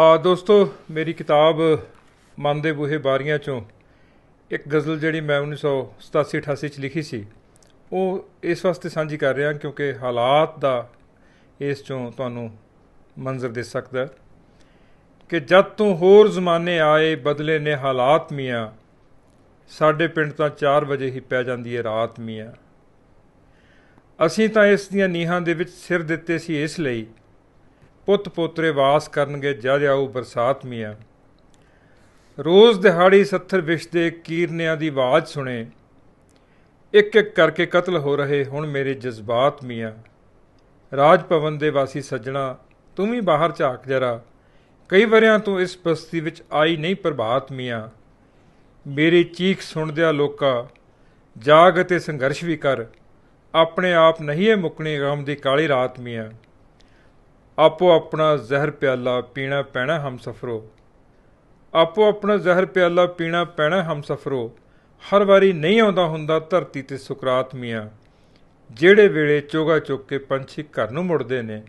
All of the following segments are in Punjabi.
ਆ ਦੋਸਤੋ ਮੇਰੀ ਕਿਤਾਬ ਮਨ ਦੇ ਬੂਹੇ ਬਾਰੀਆਂ ਚੋਂ ਇੱਕ ਗਜ਼ਲ ਜਿਹੜੀ ਮੈਂ 1987 88 ਚ ਲਿਖੀ ਸੀ ਉਹ ਇਸ ਵਾਸਤੇ ਸਾਂਝੀ ਕਰ ਰਿਹਾ ਕਿਉਂਕਿ ਹਾਲਾਤ ਦਾ ਇਸ ਚੋਂ ਤੁਹਾਨੂੰ ਮੰਜ਼ਰ ਦੇ ਸਕਦਾ ਕਿ ਜਦ ਤੋਂ ਹੋਰ ਜ਼ਮਾਨੇ ਆਏ ਬਦਲੇ ਨੇ ਹਾਲਾਤ ਮੀਆਂ ਸਾਡੇ ਪਿੰਡ ਤਾਂ 4 ਵਜੇ ਹੀ ਪੈ ਜਾਂਦੀ ਹੈ ਰਾਤ ਮੀਆਂ ਅਸੀਂ ਤਾਂ ਇਸ ਦੀਆਂ ਨੀਹਾਂ ਦੇ ਵਿੱਚ ਸਿਰ ਦਿੱਤੇ ਸੀ ਇਸ ਲਈ ਪੁੱਤ ਪੋਤਰੇ ਵਾਸ ਕਰਨਗੇ ਜਦ ਆਉ ਬਰਸਾਤ ਮੀਆਂ ਰੋਜ਼ ਦਿਹਾੜੀ ਸੱਥਰ ਵਿਸ਼ ਦੇ ਕੀਰਨਿਆਂ ਦੀ ਆਵਾਜ਼ ਸੁਣੇ ਇੱਕ ਇੱਕ ਕਰਕੇ ਕਤਲ ਹੋ ਰਹੇ ਹੁਣ ਮੇਰੇ ਜਜ਼ਬਾਤ ਮੀਆਂ ਰਾਜ ਭਵਨ ਦੇ ਵਾਸੀ ਸੱਜਣਾ ਤੂੰ ਵੀ ਬਾਹਰ ਝਾਕ ਜਰਾ ਕਈ ਵਰਿਆਂ ਤੋਂ ਇਸ ਬਸਤੀ ਵਿੱਚ ਆਈ ਨਹੀਂ ਪ੍ਰਭਾਤ ਮੀਆਂ ਮੇਰੀ ਚੀਖ ਸੁਣਦਿਆਂ ਲੋਕਾ ਜਾਗ ਤੇ ਸੰਘਰਸ਼ ਵੀ ਕਰ ਆਪਣੇ ਆਪ ਨਹੀਂ ਇਹ ਮੁਕਣੀ ਗਮ ਦੀ ਕਾਲੀ ਰਾਤ ਮੀਆਂ ਆਪੋ ਆਪਣਾ ਜ਼ਹਿਰ ਪਿਆਲਾ ਪੀਣਾ ਪੈਣਾ ਹਮਸਫਰੋ ਆਪੋ ਆਪਣਾ ਜ਼ਹਿਰ ਪਿਆਲਾ ਪੀਣਾ ਪੈਣਾ ਹਮਸਫਰੋ ਹਰ ਵਾਰੀ ਨਹੀਂ ਆਉਂਦਾ ਹੁੰਦਾ ਧਰਤੀ ਤੇ ਸੁਕਰਾਤ ਮੀਆਂ ਜਿਹੜੇ ਵੇਲੇ ਚੋਗਾ ਚੁੱਕ ਕੇ ਪੰਛੀ ਘਰ ਨੂੰ ਮੁੜਦੇ ਨੇ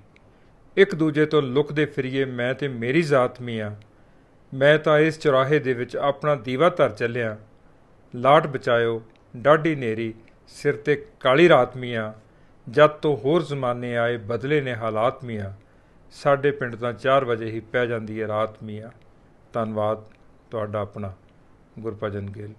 ਇੱਕ ਦੂਜੇ ਤੋਂ ਲੁਕਦੇ ਫਿਰੀਏ ਮੈਂ ਤੇ ਮੇਰੀ ਜ਼ਾਤ ਮੀਆਂ ਮੈਂ ਤਾਂ ਇਸ ਚੁਰਾਹੇ ਦੇ ਵਿੱਚ ਆਪਣਾ ਦੀਵਾ ਧਰ ਚੱਲਿਆ ਲਾਟ ਬਚਾਇਓ ਡਾਢੀ ਨੇਰੀ ਸਿਰ ਤੇ ਕਾਲੀ ਰਾਤ ਮੀਆਂ ਜਦ ਤੋਂ ਹੋਰ ਜ਼ਮਾਨੇ ਆਏ ਬਦਲੇ ਨੇ ਹਾਲਾਤ ਮੀਆਂ ਸਾਡੇ ਪਿੰਡ ਤਾਂ 4 ਵਜੇ ਹੀ ਪੈ ਜਾਂਦੀ ਹੈ ਰਾਤ ਮੀਆਂ ਧੰਨਵਾਦ ਤੁਹਾਡਾ ਆਪਣਾ ਗੁਰਪਜਨ ਗਿੱਲ